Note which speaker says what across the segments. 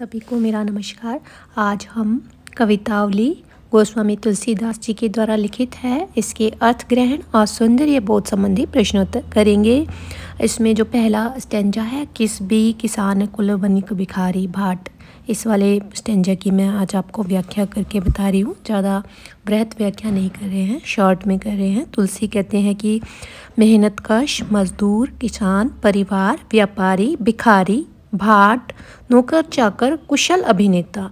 Speaker 1: सभी को मेरा नमस्कार आज हम कवितावली गोस्वामी तुलसीदास जी के द्वारा लिखित है इसके अर्थ ग्रहण और सौंदर्य बोध संबंधी प्रश्नोत्तर करेंगे इसमें जो पहला स्टेंजा है किस भी किसान कुल वनिक भिखारी भाट इस वाले स्टेंजा की मैं आज आपको व्याख्या करके बता रही हूँ ज़्यादा वृहत व्याख्या नहीं कर रहे हैं शॉर्ट में कर रहे हैं तुलसी कहते हैं कि मेहनतकश मजदूर किसान परिवार व्यापारी भिखारी भाट नौकर चाकर कुशल अभिनेता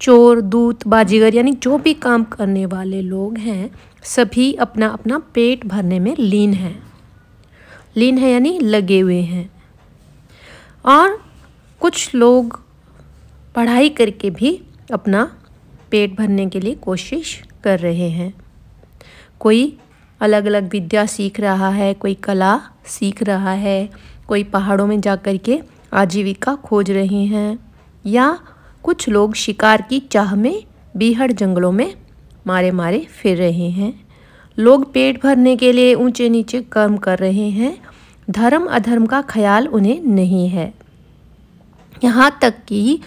Speaker 1: चोर दूत बाजीगर यानी जो भी काम करने वाले लोग हैं सभी अपना अपना पेट भरने में लीन हैं लीन है यानी लगे हुए हैं और कुछ लोग पढ़ाई करके भी अपना पेट भरने के लिए कोशिश कर रहे हैं कोई अलग अलग विद्या सीख रहा है कोई कला सीख रहा है कोई पहाड़ों में जा कर के आजीविका खोज रहे हैं या कुछ लोग शिकार की चाह में बीहड़ जंगलों में मारे मारे फिर रहे हैं लोग पेट भरने के लिए ऊंचे नीचे कर्म कर रहे हैं धर्म अधर्म का ख्याल उन्हें नहीं है यहाँ तक कि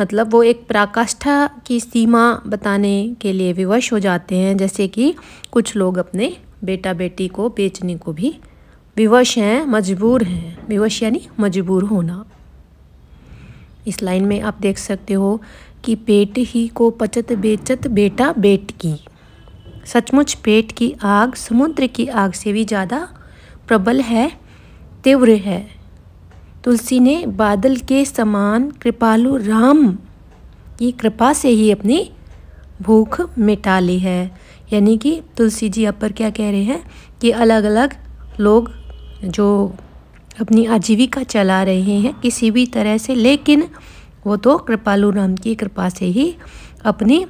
Speaker 1: मतलब वो एक प्राकाष्ठा की सीमा बताने के लिए विवश हो जाते हैं जैसे कि कुछ लोग अपने बेटा बेटी को बेचने को भी विवश हैं मजबूर हैं विवश यानी मजबूर होना इस लाइन में आप देख सकते हो कि पेट ही को पचत बेचत बेटा बेट की सचमुच पेट की आग समुद्र की आग से भी ज़्यादा प्रबल है तीव्र है तुलसी ने बादल के समान कृपालु राम की कृपा से ही अपनी भूख मिटा ली है यानी कि तुलसी जी अपर क्या कह रहे हैं कि अलग अलग लोग जो अपनी आजीविका चला रहे हैं किसी भी तरह से लेकिन वो तो कृपालु राम की कृपा से ही अपनी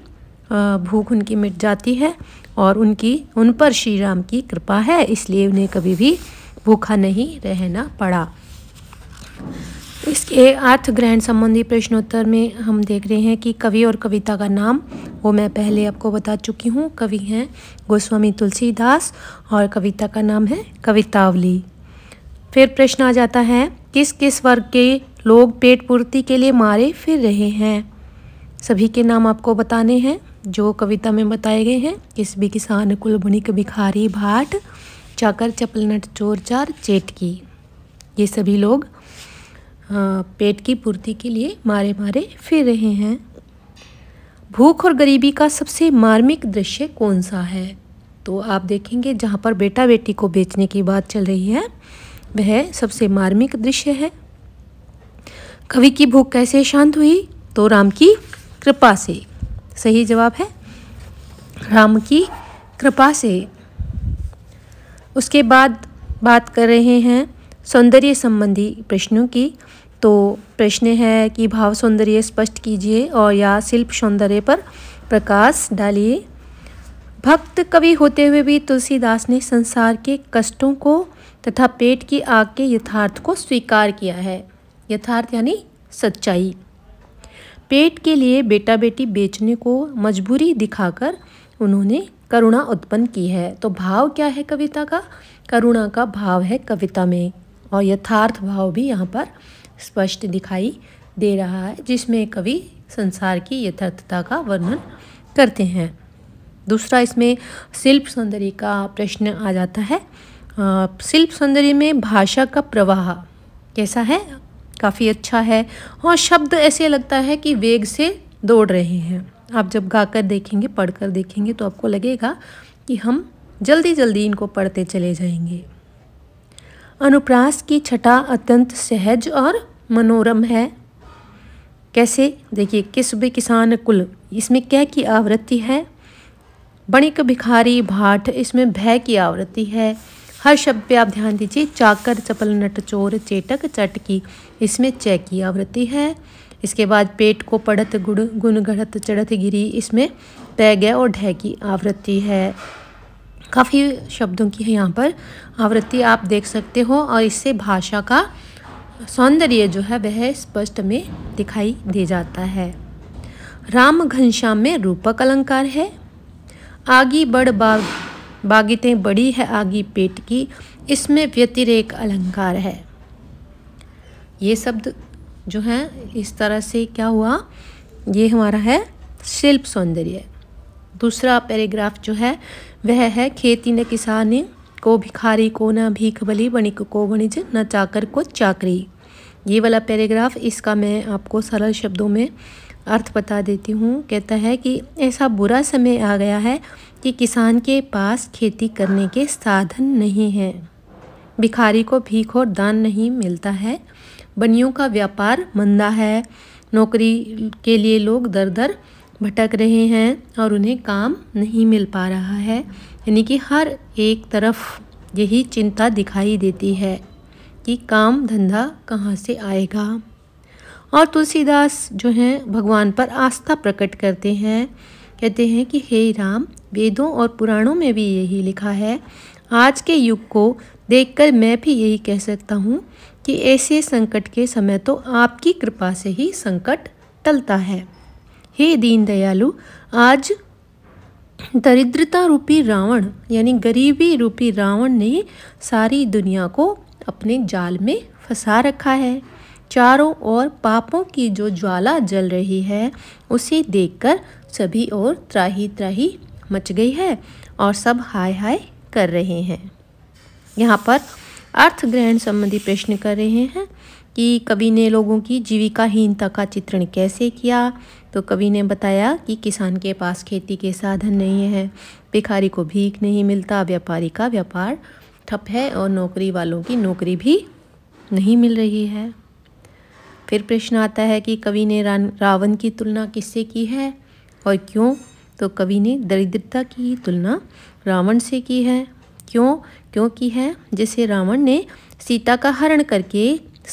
Speaker 1: भूख उनकी मिट जाती है और उनकी उन पर श्री राम की कृपा है इसलिए उन्हें कभी भी भूखा नहीं रहना पड़ा इसके अर्थ ग्रहण संबंधी प्रश्नोत्तर में हम देख रहे हैं कि कवि और कविता का नाम वो मैं पहले आपको बता चुकी हूँ कवि हैं गोस्वामी तुलसीदास और कविता का नाम है कवितावली फिर प्रश्न आ जाता है किस किस वर्ग के लोग पेट पूर्ति के लिए मारे फिर रहे हैं सभी के नाम आपको बताने हैं जो कविता में बताए गए हैं किस भी किसान कुल बणिक भिखारी भाट चाकर चपलनट चोर चार चेटकी ये सभी लोग पेट की पूर्ति के लिए मारे मारे फिर रहे हैं भूख और गरीबी का सबसे मार्मिक दृश्य कौन सा है तो आप देखेंगे जहाँ पर बेटा बेटी को बेचने की बात चल रही है वह सबसे मार्मिक दृश्य है कवि की भूख कैसे शांत हुई तो राम की कृपा से सही जवाब है राम की कृपा से उसके बाद बात कर रहे हैं सौंदर्य संबंधी प्रश्नों की तो प्रश्न है कि भाव सौंदर्य स्पष्ट कीजिए और या शिल्प सौंदर्य पर प्रकाश डालिए भक्त कवि होते हुए भी तुलसीदास ने संसार के कष्टों को तथा पेट की आग के यथार्थ को स्वीकार किया है यथार्थ यानी सच्चाई पेट के लिए बेटा बेटी बेचने को मजबूरी दिखाकर उन्होंने करुणा उत्पन्न की है तो भाव क्या है कविता का करुणा का भाव है कविता में और यथार्थ भाव भी यहाँ पर स्पष्ट दिखाई दे रहा है जिसमें कवि संसार की यथार्थता का वर्णन करते हैं दूसरा इसमें शिल्प सौंदर्य का प्रश्न आ जाता है शिल्प सौंदर्य में भाषा का प्रवाह कैसा है काफ़ी अच्छा है और शब्द ऐसे लगता है कि वेग से दौड़ रहे हैं आप जब गाकर देखेंगे पढ़कर देखेंगे तो आपको लगेगा कि हम जल्दी जल्दी इनको पढ़ते चले जाएंगे अनुप्रास की छटा अत्यंत सहज और मनोरम है कैसे देखिए किस्ब किसान कुल इसमें क्या की आवृत्ति है बणिक भिखारी भाट इसमें भय की आवृत्ति है हर शब्द पे आप ध्यान दीजिए चाकर चपल नट चोर चेटक चटकी इसमें चय की आवृत्ति है इसके बाद पेट को पढ़त गुड़ गुन गढ़त चढ़त गिरी इसमें पै गय और ढह की आवृत्ति है काफ़ी शब्दों की है यहाँ पर आवृत्ति आप देख सकते हो और इससे भाषा का सौंदर्य जो है वह स्पष्ट में दिखाई दे जाता है राम घनश्याम में रूपक अलंकार है आगी बड़ बाग बागितें बड़ी है आगी पेट की इसमें व्यतिरेक अलंकार है ये शब्द जो है इस तरह से क्या हुआ ये हमारा है शिल्प सौंदर्य दूसरा पैराग्राफ जो है वह है खेती न किसान को भिखारी को न भीख बली वणिक को वणिज न चाकर को चाकरी ये वाला पैराग्राफ इसका मैं आपको सरल शब्दों में अर्थ बता देती हूँ कहता है कि ऐसा बुरा समय आ गया है कि किसान के पास खेती करने के साधन नहीं हैं भिखारी को भीख और दान नहीं मिलता है बनियों का व्यापार मंदा है नौकरी के लिए लोग दर दर भटक रहे हैं और उन्हें काम नहीं मिल पा रहा है यानी कि हर एक तरफ यही चिंता दिखाई देती है कि काम धंधा कहाँ से आएगा और तुलसीदास जो हैं भगवान पर आस्था प्रकट करते हैं कहते हैं कि हे राम वेदों और पुराणों में भी यही लिखा है आज के युग को देखकर मैं भी यही कह सकता हूँ कि ऐसे संकट के समय तो आपकी कृपा से ही संकट टलता है हे दीन दयालु आज दरिद्रता रूपी रावण यानी गरीबी रूपी रावण ने सारी दुनिया को अपने जाल में फंसा रखा है चारों ओर पापों की जो ज्वाला जल रही है उसे देखकर सभी और त्राही त्राही मच गई है और सब हाय हाय कर रहे हैं यहाँ पर अर्थ ग्रहण संबंधी प्रश्न कर रहे हैं कि कवि ने लोगों की जीविकाहीनता का चित्रण कैसे किया तो कवि ने बताया कि किसान के पास खेती के साधन नहीं है भिखारी को भीख नहीं मिलता व्यापारी का व्यापार ठप है और नौकरी वालों की नौकरी भी नहीं मिल रही है फिर प्रश्न आता है कि कवि ने रावण की तुलना किससे की है और क्यों तो कवि ने दरिद्रता की तुलना रावण से की है क्यों क्यों की है जिसे रावण ने सीता का हरण करके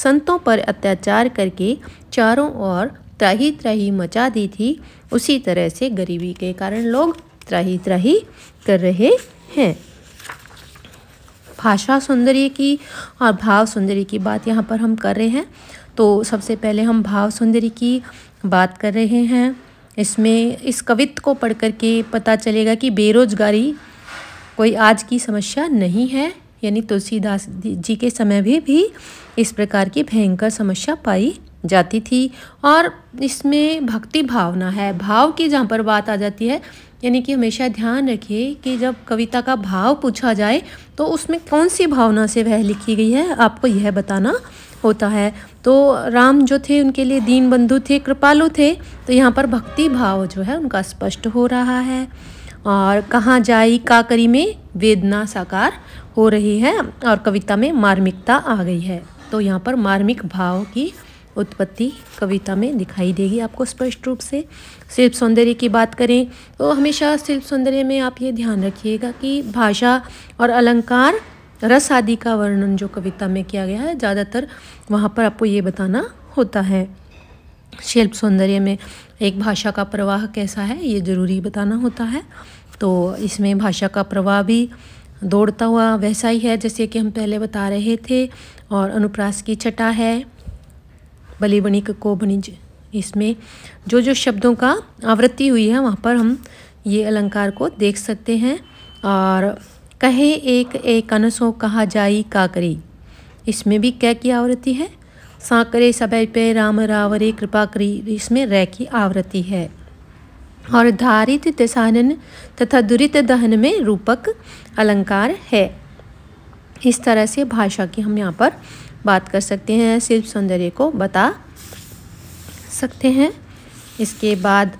Speaker 1: संतों पर अत्याचार करके चारों ओर त्राही त्राही मचा दी थी उसी तरह से गरीबी के कारण लोग त्राही त्राही कर रहे हैं भाषा सौंदर्य की और भाव सौंदर्य की बात यहाँ पर हम कर रहे हैं तो सबसे पहले हम भाव सुंदरी की बात कर रहे हैं इसमें इस कवित्व को पढ़ कर के पता चलेगा कि बेरोजगारी कोई आज की समस्या नहीं है यानी तुलसीदास जी के समय भी भी इस प्रकार की भयंकर समस्या पाई जाती थी और इसमें भक्ति भावना है भाव की जहाँ पर बात आ जाती है यानी कि हमेशा ध्यान रखिए कि जब कविता का भाव पूछा जाए तो उसमें कौन सी भावना से वह लिखी गई है आपको यह बताना होता है तो राम जो थे उनके लिए दीन बंधु थे कृपालु थे तो यहाँ पर भक्ति भाव जो है उनका स्पष्ट हो रहा है और कहाँ जाई काकरी में वेदना साकार हो रही है और कविता में मार्मिकता आ गई है तो यहाँ पर मार्मिक भाव की उत्पत्ति कविता में दिखाई देगी आपको स्पष्ट रूप से शिल्प सौंदर्य की बात करें तो हमेशा शिल्प सौंदर्य में आप ये ध्यान रखिएगा कि भाषा और अलंकार रस आदि का वर्णन जो कविता में किया गया है ज़्यादातर वहाँ पर आपको ये बताना होता है शिल्प सौंदर्य में एक भाषा का प्रवाह कैसा है ये ज़रूरी बताना होता है तो इसमें भाषा का प्रवाह भी दौड़ता हुआ वैसा ही है जैसे कि हम पहले बता रहे थे और अनुप्रास की छटा है बलि बणिक को बणिज इसमें जो जो शब्दों का आवृत्ति हुई है वहाँ पर हम ये अलंकार को देख सकते हैं और कहे एक एक अनसो कहा जाई काकरी इसमें भी कह की आवृत्ति है साकरे सब पे राम रावरे कृपा करी इसमें रह की आवृत्ति है और धारित तिसानन तथा दुरित दहन में रूपक अलंकार है इस तरह से भाषा की हम यहाँ पर बात कर सकते हैं शिल्प सौंदर्य को बता सकते हैं इसके बाद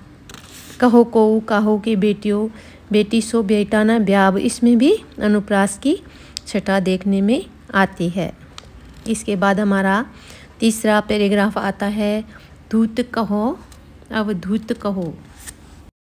Speaker 1: कहो को काहो की बेटियों बेटी सो बेटाना ब्याव इसमें भी अनुप्रास की छटा देखने में आती है इसके बाद हमारा तीसरा पैराग्राफ आता है धूत कहो धूत कहो